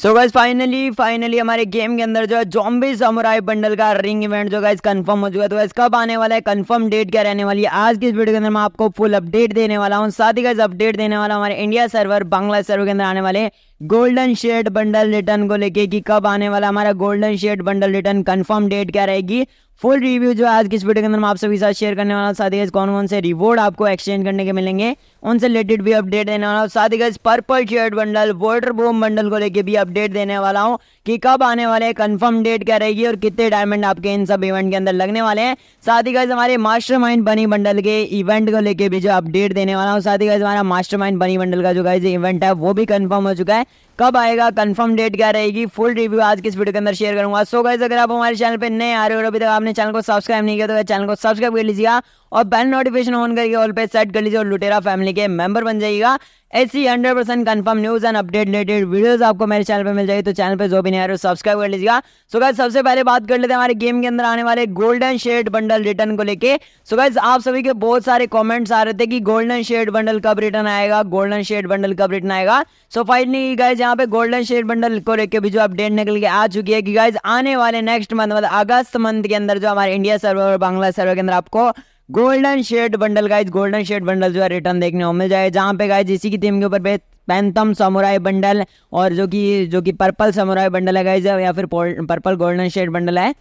सो guys finally finally हमारे game के अंदर जो है जॉम्बी समुराई बंडल का रिंग इवेंट जो गाइज कंफर्म हो चुका है तो गाइज कब आने वाला है कंफर्म डेट क्या रहने वाली है आज की इस वीडियो के अंदर मैं आपको फुल अपडेट देने वाला हूँ साथ ही गाइज अपडेट देने वाला हमारे इंडिया सर्वर बांग्ला सर्वर के अंदर आने वाले गोल्डन शेड बंडल रिटर्न को लेके कि कब आने वाला हमारा golden shade bundle return confirm date क्या रहेगी फुल रिव्यू जो आज की इस वीडियो के अंदर मैं आप सभी साथ शेयर करने वाला हूँ साथ ही कौन कौन से रिवॉर्ड आपको एक्सचेंज करने के मिलेंगे उनसे रिलेटेड भी अपडेट देने वाला हूँ साथ ही purple shade bundle water bomb bundle को लेके भी अपडेट देने वाला हूँ कि कब आने वाले हैं कंफर्म डेट क्या रहेगी और कितने डायमंड आपके इन सब इवेंट के अंदर लगने वाले हैं साथ ही हमारे मास्टर माइंड बनी बंडल के इवेंट को लेकर भी जो अपडेट देने वाला हूँ साथ ही हमारा मास्टर माइंड बनी बंडल का जो गाइज इवेंट है वो भी कन्फर्म हो चुका है कब आएगा कंफर्म डेट क्या रहेगी फुल रिव्यू आज किस वीडियो के अंदर शेयर करूंगा सो गाइज अगर आप हमारे चैनल पर नए आ रहे हो और अभी तक आपने चैनल को सब्सक्राइब नहीं किया तो चैनल को सब्सक्राइब कर लीजिएगा और बेल नोटिफिकेशन ऑन करके ऑल पे सेट कर लीजिए और लुटेरा फैमिली के मेंबर बन जाइएगा ऐसी hundred percent confirm news and update related videos आपको मेरे चैनल पर मिल जाएगी तो चैनल पर जो भी नहीं आ रहे सब्सक्राइब कर लीजिएगा सो गाइज सबसे पहले बात कर लेते हैं हमारे गेम के अंदर आने वाले गोल्डन शेड बंडल रिटर्न को लेके सो गाइज आप सभी के बहुत सारे कॉमेंट्स आ रहे थे कि गोल्डन शेड बंडल कब रिटर्न आएगा गोल्डन शेड बंडल कब रिटर्न आएगा सो फाइनली गाइज यहाँ पे गोल्डन शेड बंडल को लेकर भी जो अपडेट निकल के आ चुकी है कि गाइज आने वाले नेक्स्ट मंथ मतलब अगस्त मंथ के अंदर जो हमारे इंडिया सर्वर और बांग्ला सर्वर के अंदर आपको golden shade bundle guys golden shade bundle जो है रिटर्न देखने को मिल जाएगा जहाँ पे गाइज इसी की थीम के ऊपर पैंथम समुराई बंडल और जो कि जो कि पर्पल समुराई बंडल है गाइज या फिर पर्पल गोल्डन शेड बंडल है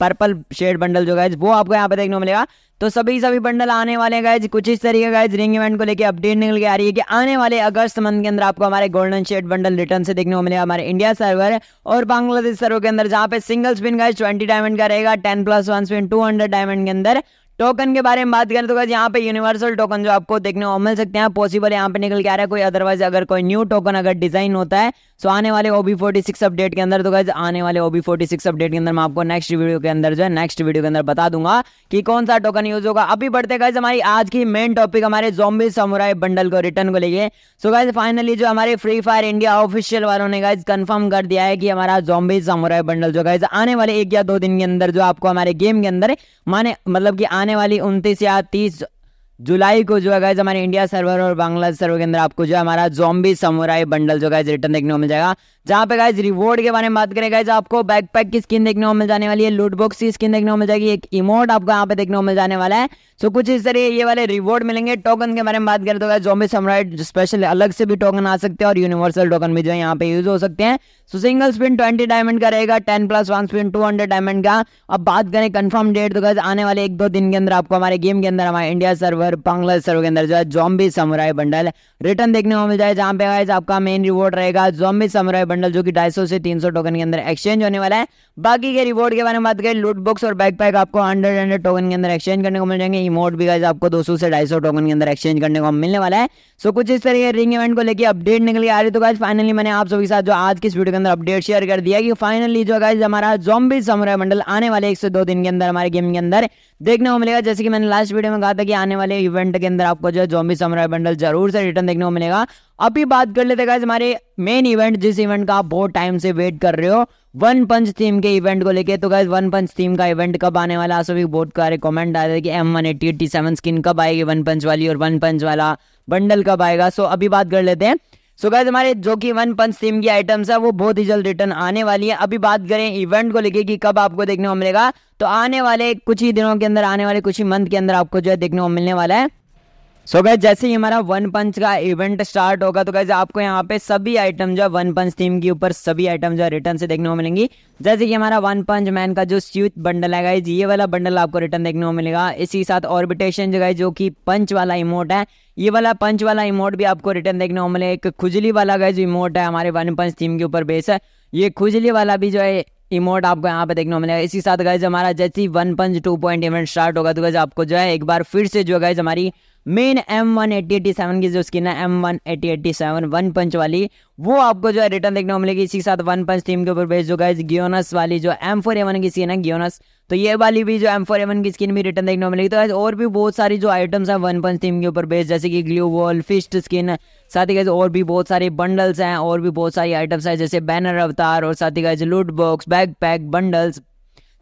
पर्पल शेड बंडल जो गाइज वो आपको यहाँ पे देखने को मिलेगा तो सभी सभी बंडल आने वाले हैं गाइज कुछ इस तरीके गाइज रिंग इवेंट को लेकर अपडेट निकल के आ रही है कि आने वाले अगस्त मंथ के अंदर आपको हमारे गोल्डन शेड बंडल रिटर्न से देखने को मिलेगा हमारे इंडिया सर्वर और बांग्लादेश सर्वर के अंदर जहाँ पे single spin guys twenty diamond का रहेगा ten plus one spin two hundred diamond के अंदर टोकन के बारे में बात करें तो गाइज यहाँ पे यूनिवर्सल टोकन जो आपको देखने को मिल सकते हैं पॉसिबल यहाँ पे निकल के आ रहा है कोई अदरवाइज अगर कोई न्यू टोकन अगर डिजाइन होता है सो आने वाले ओबी फोर्टी सिक्स अपडेट के अंदर तो गाइज आने वाले ओबी फोर्टी सिक्स अपडेट के अंदर मैं आपको नेक्स्ट वीडियो के अंदर जो है नेक्स्ट वीडियो के अंदर बता दूंगा कि कौन सा टोकन यूज होगा अभी बढ़ते गाइज हमारी आज की मेन टॉपिक हमारे जोम्बी समुराई बंडल को रिटर्न को लेके सो गाइज फाइनली जो हमारे फ्री फायर इंडिया ऑफिशियल वालों ने गाइज कंफर्म कर दिया है कि हमारा जोम्बी समुराई बंडल जो गाइज आने वाले एक या दो दिन के अंदर जो आपको हमारे गेम के अंदर माने मतलब कि आने आने वाली उनतीस या तीस जुलाई को जो है गाइज हमारे इंडिया सर्वर और बांग्लादेश सर्वर के अंदर आपको जो है हमारा जॉम्बी समुराई बंडल जो गाइज रिटर्न देखने को मिल जाएगा जहां पे गाइज रिवॉर्ड के बारे में बात करें गाइज आपको बैकपैक की स्किन देखने को मिल जाने वाली है लूट बॉक्स की स्किन देखने को मिल जाएगी एक इमोट आपको यहाँ पे देखने को मिल जाने वाला है सो so, कुछ इस तरह ये वाले रिवॉर्ड मिलेंगे टोकन के बारे में बात करें तो गाइज जॉम्बे सम्राइट स्पेशल अलग से भी टोकन आ सकते हैं और यूनिवर्सल टोकन भी जो है यहाँ पे यूज हो सकते हैं so single spin twenty diamond का रहेगा ten plus one spin two hundred diamond का अब बात करें कन्फर्म डेट तो गाइज आने वाले एक दो दिन के अंदर आपको हमारे गेम के अंदर हमारे इंडिया सर्वर बांग्लादेश सर्वर के अंदर जो है जॉम्बी समुराई बंडल रिटर्न देखने को मिल जाए जहाँ पे गाइज आपका मेन रिवॉर्ड रहेगा जॉम्बी समुराई बंडल जो कि ढाई से 300 टोकन के अंदर एक्सचेंज होने वाला है बाकी के रिवॉर्ड के बारे में बात करें लूट बॉक्स और बैक पैक आपको हंड्रेड हंड्रेड टोकन के अंदर एक्सचेंज करने को मिल जाएंगे इमोट भी गाइज आपको दो से ढाई टोकन के अंदर एक्सचेंज करने को मिलने वाला है सो कुछ इस तरह रिंग इवेंट को लेकर अपडेट निकल आ रही तो गाइज फाइनली मैंने आप सभी के साथ जो आज की इस वीडियो के अंदर अपडेट शेयर कर दिया कि फाइनली जो गाइज हमारा जॉम्बी समुराय बंडल आने वाले एक से दो दिन के अंदर हमारे गेम के अंदर देखने को मिलेगा जैसे कि मैंने लास्ट वीडियो में कहा था कि आने वाले इवेंट के अंदर आपको जो है जॉम्बी समुराय बंडल जरूर से रिटर्न देखने को मिलेगा तो अभी बात कर लेते हैं हमारे मेन इवेंट जिस इवेंट का आप बहुत टाइम से वेट कर रहे हो वन पंच थीम के इवेंट को लेके तो गाइज वन पंच थीम का इवेंट कब आने वाला है सभी बहुत सारे कमेंट आए थे कि M one eighty eighty seven skin कब आएगी वन पंच वाली और वन पंच वाला बंडल कब आएगा सो अभी बात कर लेते हैं सो गाइज हमारे जो कि वन पंच थीम की आइटम्स है वो बहुत ही जल्द रिटर्न आने वाली है अभी बात करें इवेंट को लेके कि कब आपको देखने को मिलेगा तो आने वाले कुछ ही दिनों के अंदर आने वाले कुछ ही मंथ के अंदर आपको जो है देखने को मिलने वाला है सो so गैस जैसे ही हमारा वन पंच का इवेंट स्टार्ट होगा तो गैस आपको यहाँ पे सभी आइटम जो वन पंच थीम के ऊपर सभी आइटम जो है रिटर्न से देखने को मिलेंगी जैसे कि हमारा वन पंच मैन का जो स्यूथ बंडल है गाइज ये वाला बंडल आपको रिटर्न देखने को मिलेगा इसी साथ ऑर्बिटेशन जो है जो कि पंच वाला इमोट है ये वाला पंच वाला इमोट भी आपको रिटर्न देखने को मिलेगा एक खुजली वाला गाइज इमोट है हमारे वन पंच थीम के ऊपर बेस है ये खुजली वाला भी जो है इमोट आपको यहाँ पे देखने को मिलेगा इसी साथ गाइज हमारा जैसे ही one punch two point event start होगा तो गाइज आपको जो है एक बार फिर से जो गाइज हमारी main M one eighty eighty seven की जो स्किन है M one eighty eighty seven one punch वाली वो आपको जो है रिटर्न देखने को मिलेगी इसी के साथ वन पंच टीम के ऊपर बेस्ड जो गाइज गियोनस वाली जो एम फोर एवन की स्किन है गियोनस तो ये वाली भी जो एम फोर एवन की स्किन भी रिटर्न देखने को मिलेगी तो गाइज और भी बहुत सारी जो आइटम्स हैं वन पंच टीम के ऊपर बेस्ट जैसे कि ग्लू वॉल फिस्ट स्किन साथ ही गाइज और भी बहुत सारे बंडल्स हैं और भी बहुत सारी आइटम्स हैं जैसे बैनर अवतार और साथ ही guys loot box bag pack bundles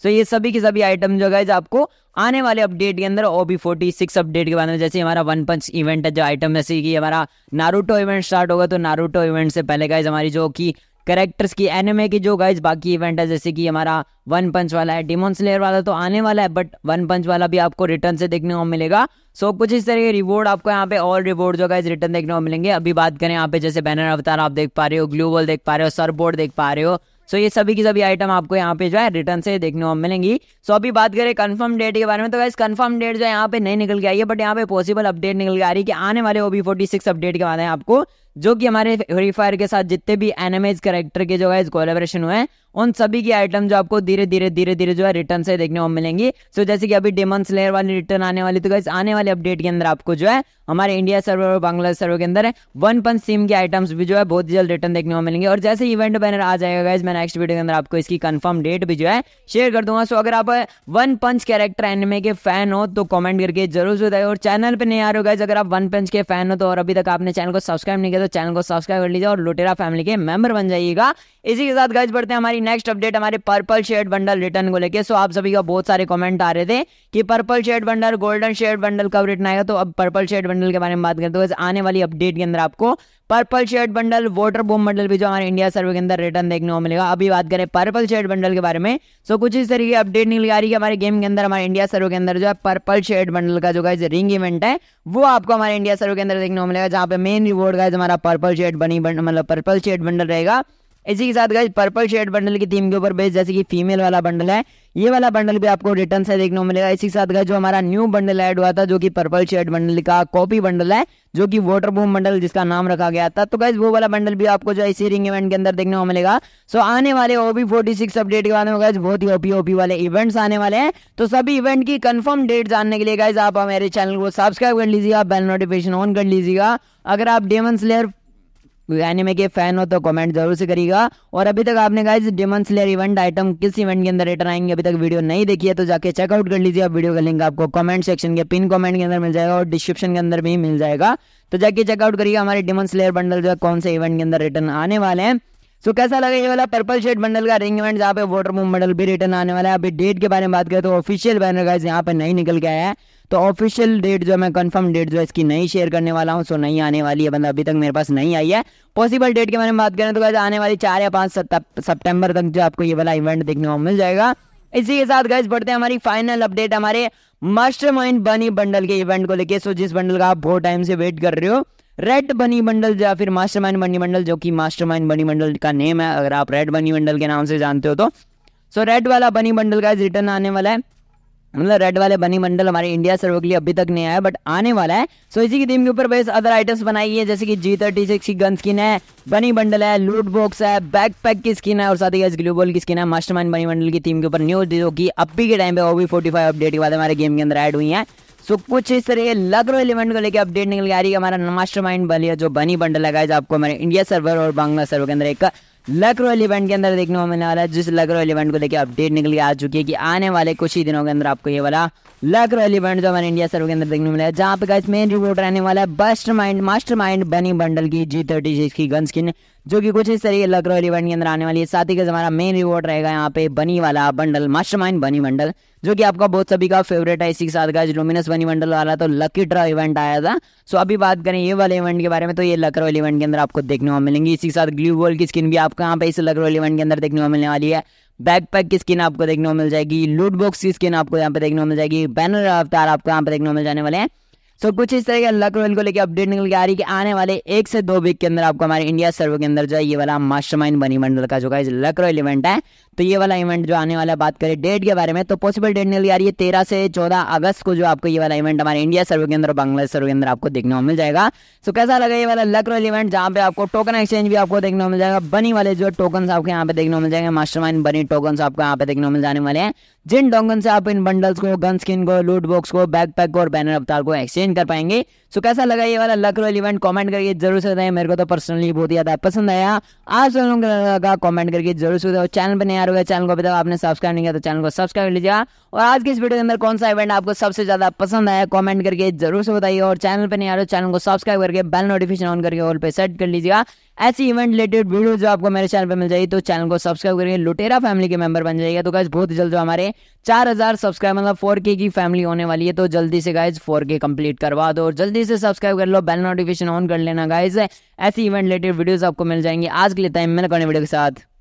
so ये सभी के सभी आइटम जो गाइज आपको आने वाले अपडेट के अंदर O B forty six update के बाद में जैसे हमारा वन पंच इवेंट है जो आइटम जैसे कि हमारा नारूटो इवेंट स्टार्ट होगा तो नारूटो इवेंट से पहले गाइज हमारी जो कि करेक्टर्स की एनिमे की जो गाइज बाकी इवेंट है जैसे कि हमारा वन पंच वाला है डिमोन स्लेयर वाला तो आने वाला है बट वन पंच वाला भी आपको रिटर्न से देखने को मिलेगा सो so, कुछ इस तरह के रिवॉर्ड आपको यहाँ पे ऑल रिवॉर्ड जो गाइज रिटर्न देखने को मिलेंगे अभी बात करें यहाँ पे जैसे बैनर अवतार आप देख पा रहे हो ग्लू वॉल देख पा रहे हो सर बोर्ड देख पा रहे हो सो ये सभी की सभी आइटम आपको यहाँ पे जो है रिटर्न से देखने को मिलेंगी सो अभी बात करें कन्फर्म डेट के बारे में तो गाइस कन्फर्म डेट जो है यहाँ पे नहीं निकल के आई है बट यहाँ पे पॉसिबल अपडेट निकल के आ रही है कि आने वाले ओबी फोर्टी सिक्स अपडेट के बाद आपको जो कि हमारे फ्री फायर के साथ जितने भी एनिमेज करेक्टर के जो है कोलेबरेशन हुए हैं उन सभी की आइटम जो आपको धीरे धीरे धीरे धीरे जो है रिटर्न से देखने को मिलेंगी सो जैसे कि अभी डेमन स्लेयर वाली रिटर्न आने वाली तो गाइस आने वाले अपडेट के अंदर आपको जो है हमारे इंडिया सर्वर और बांग्लादेश सर्वर के अंदर वन पंच सिम के आइटम्स भी जो है बहुत जल्द रिटर्न देखने को मिलेंगे और जैसे इवेंट बैनर आ जाएगा गाइज मैं नेक्स्ट वीडियो के अंदर आपको इसकी कन्फर्म डेट भी जो है शेयर कर दूंगा सो अगर आप वन पंच कैरेक्टर एनिमे के फैन हो तो कॉमेंट करके जरूर जो और चैनल पर नहीं आ रहे हो गाइज अगर आप वन पंच के फैन हो तो और अभी तक आपने चैनल को सब्सक्राइब नहीं किया तो चैनल को सब्सक्राइब कर लीजिए और लुटेरा फैमिली के मेंबर बन जाइएगा इसी के साथ गज बढ़ते हैं हमारी नेक्स्ट अपडेट हमारे पर्पल शेड बंडल रिटर्न को लेकर सो आप सभी का बहुत सारे कमेंट आ रहे थे कि purple shade bundle golden shade bundle कब रिटर्न आएगा तो अब पर्पल शेड बंडल के बारे में बात करते हुए आने वाली अपडेट के अंदर आपको purple shade bundle water bomb bundle भी जो हमारे इंडिया सर्वे के अंदर रिटर्न देखने को मिलेगा अभी बात करें पर्पल शेड बंडल के बारे में सो तो कुछ इस तरीके की अपडेट निकल आ रही है हमारे गेम के अंदर हमारे इंडिया सर्वे के अंदर जो है पर्पल शेड बंडल का जो गाइज रिंग इवेंट है वो आपको हमारे इंडिया सर्वे के अंदर देखने को मिलेगा जहाँ पे मेन रिवॉर्ड गाइज हमारा पर्पल शेड बनी मतलब पर्पल शेड बंडल रहेगा इसी के साथ गाइज पर्पल शेड बंडल की थीम के ऊपर बेस जैसे कि फीमेल वाला बंडल है ये वाला बंडल भी आपको रिटर्न से देखने को मिलेगा इसी के साथ गाइज जो हमारा न्यू बंडल ऐड हुआ था जो कि पर्पल शेड बंडल का कॉपी बंडल है जो कि वाटर बूम बंडल जिसका नाम रखा गया था तो गाइज वो वाला बंडल भी आपको जो इसी रिंग इवेंट के अंदर देखने को मिलेगा सो आने वाले ओबी फोर्टी सिक्स अपडेट के बारे में गाइज बहुत ही ओपी ओपी वाले इवेंट्स आने वाले हैं तो सभी इवेंट की कंफर्म डेट जानने के लिए गाइज आप हमारे चैनल को सब्सक्राइब कर लीजिएगा बेल नोटिफिकेशन ऑन कर लीजिएगा अगर आप डेमन स्लेयर एनिमे के फैन हो तो कमेंट जरूर से करिएगा और अभी तक आपने कहा डेमन स्लेयर इवेंट आइटम किस इवेंट के अंदर रिटर्न आएंगे अभी तक वीडियो नहीं देखी है तो जाके चेकआउट कर लीजिए आप वीडियो का लिंक आपको कमेंट सेक्शन के पिन कमेंट के अंदर मिल जाएगा और डिस्क्रिप्शन के अंदर भी मिल जाएगा तो जाके चेकआउट करिएगा हमारे डेमन स्लेयर बंडल जो है कौन से इवेंट के अंदर रिटर्न आने वाले हैं सो कैसा लगा ये वाला पर्पल शेड बंडल का इवेंट जहाँ पे वाटर मूव मंडल भी रिटर्न आने वाला है अभी डेट के बारे में बात करें तो ऑफिशियल बैनर का यहाँ पे नहीं निकल गया है तो ऑफिशियल डेट जो है मैं कंफर्म डेट जो है इसकी नहीं शेयर करने वाला हूँ सो नहीं आने वाली है मतलब अभी तक मेरे पास नहीं आई है पॉसिबल डेट के बारे में बात करें तो कैसे आने वाली चार या पाँच सप्टेम्बर तक जो आपको ये वाला इवेंट देखने को मिल जाएगा इसी के साथ गैस बढ़ते हैं हमारी फाइनल अपडेट हमारे मास्टरमाइंड बनी बंडल के इवेंट को लेके सो जिस बंडल का आप बहुत टाइम से वेट कर रहे हो रेड बनी बंडल या फिर मास्टरमाइंड बनी बंडल जो कि मास्टरमाइंड बनी बंडल का नेम है अगर आप रेड बनी बंडल के नाम से जानते हो तो सो so, रेड वाला बनी बंडल का रिटर्न आने वाला है मतलब रेड वाले बनी मंडल हमारे इंडिया सर्वर के लिए अभी तक नहीं आया बट आने वाला है सो इसी की थीम के ऊपर बेस अदर आइटम्स बनाई है जैसे कि जी थर्टी सिक्स की गन स्किन है बनी बंडल है लूट बॉक्स है बैक पैक की स्किन है और साथ ही ग्लोबल की स्किन है मास्टर माइंड बनी मंडल की थीम के ऊपर न्यूज जो कि अभी के टाइम पे ओवी फोर्टी फाइव अपडेट के बाद हमारे गेम के अंदर एड हुई है सो so, कुछ इस तरह के लकरो इलेवेंट को लेकर अपडेट निकल के आ रही है हमारा मास्टर माइंड बनी जो बनी बंडल है जो आपको हमारे इंडिया सर्वर और बांग्ला सर्वर के अंदर एक लक्रो इवेंट के अंदर देखने को मिलने वाला है जिस लकरो इवेंट को लेकर अपडेट निकल के आ चुकी है कि आने वाले कुछ ही दिनों के अंदर आपको ये वाला लकरो इवेंट जो हमारे इंडिया सर्व के अंदर देखने को मिला है जहाँ पे मेन रिपोर्ट रहने वाला है बस्ट mind mastermind bunny bundle की जी थर्टी सिक्स की गन स्किन जो कि कुछ इस तरीके लग रहा है इवेंट के अंदर आने वाली है साथ ही हमारा मेन रिवॉर्ड रहेगा यहाँ पे बनी वाला बंडल मास्टरमाइंड बनी बंडल जो कि आपका बहुत सभी का फेवरेट है इसी के साथ गाइज लुमिनस बनी बंडल वाला तो लकी ड्रा इवेंट आया था सो अभी बात करें ये वाले इवेंट के बारे में तो ये वाले इवेंट के अंदर आपको देखने को मिलेंगी इसी के साथ ग्लू बॉल की स्किन भी आपको यहाँ पे इस वाले इवेंट के अंदर देखने को मिलने वाली है बैकपैक की स्किन आपको देखने को मिल जाएगी लूट बॉक्स की स्किन आपको यहाँ पे देखने को मिल जाएगी बैनर अवतार आपको यहाँ पे देखने को मिल जाने वाले हैं सो कुछ इस तरह के लक रोल को लेकर अपडेट निकल के आ रही कि आने वाले एक से दो वीक के अंदर आपको हमारे इंडिया सर्वे के अंदर जो है ये वाला मास्टर माइंड बनी मंडल का जो गाइज लक रोल इवेंट है तो ये वाला इवेंट जो आने वाला बात करें डेट के बारे में तो पॉसिबल डेट निकल आ रही है तेरह से चौदह अगस्त को जो आपको ये वाला इवेंट हमारे इंडिया सर्वे के अंदर बांग्लादेश सर्वे के अंदर आपको देखने को मिल जाएगा सो कैसा लगा ये वाला लक रोल इवेंट जहां पे आपको टोकन एक्सचेंज भी आपको देखने को मिल जाएगा बनी वाले जो टोकन आपको यहाँ पे देखने को मिल जाएंगे मास्टर बनी टोकन आपको यहाँ पे देखने को मिल जाने वाले हैं जिन टोकन से आप इन बंडल्स को गन स्किन को लूट बॉक्स को बैकपैक को और बैनर अवतार को एक्सचेंज नहीं कर पाएंगे सो कैसा लगा ये वाला लक रोल इवेंट कमेंट करके जरूर से बताएं मेरे को तो पर्सनली बहुत ज़्यादा पसंद आया आप सब लोगों को लगा कमेंट करके जरूर से बताओ चैनल पर नया होगा चैनल को बताओ आपने सब्सक्राइब नहीं किया तो चैनल को सब्सक्राइब कर लीजिएगा और आज की इस वीडियो के अंदर कौन सा इवेंट आपको सबसे ज़्यादा पसंद आया कॉमेंट करके जरूर से बताइए और चैनल पर नहीं नया हो चैनल को सब्सक्राइब करके बेल नोटिफिकेशन ऑन करके ऑल पे सेट कर लीजिएगा ऐसी इवेंट रिलेटेड वीडियो जो आपको मेरे चैनल पर मिल जाएगी तो चैनल को सब्सक्राइब करेंगे लुटेरा फैमिली के मेंबर बन जाएगा तो गाइज बहुत जल्द जो हमारे चार हजार सब्सक्राइब मतलब फोर के की फैमिली होने वाली है तो जल्दी से गाइज फोर के कंप्लीट करवा दो और जल्दी से सब्सक्राइब कर लो बेल नोटिफिकेशन ऑन कर लेना गाइज ऐसी इवेंट रिलेटेड वीडियोज आपको मिल जाएंगे आज के लिए टाइम में वीडियो के साथ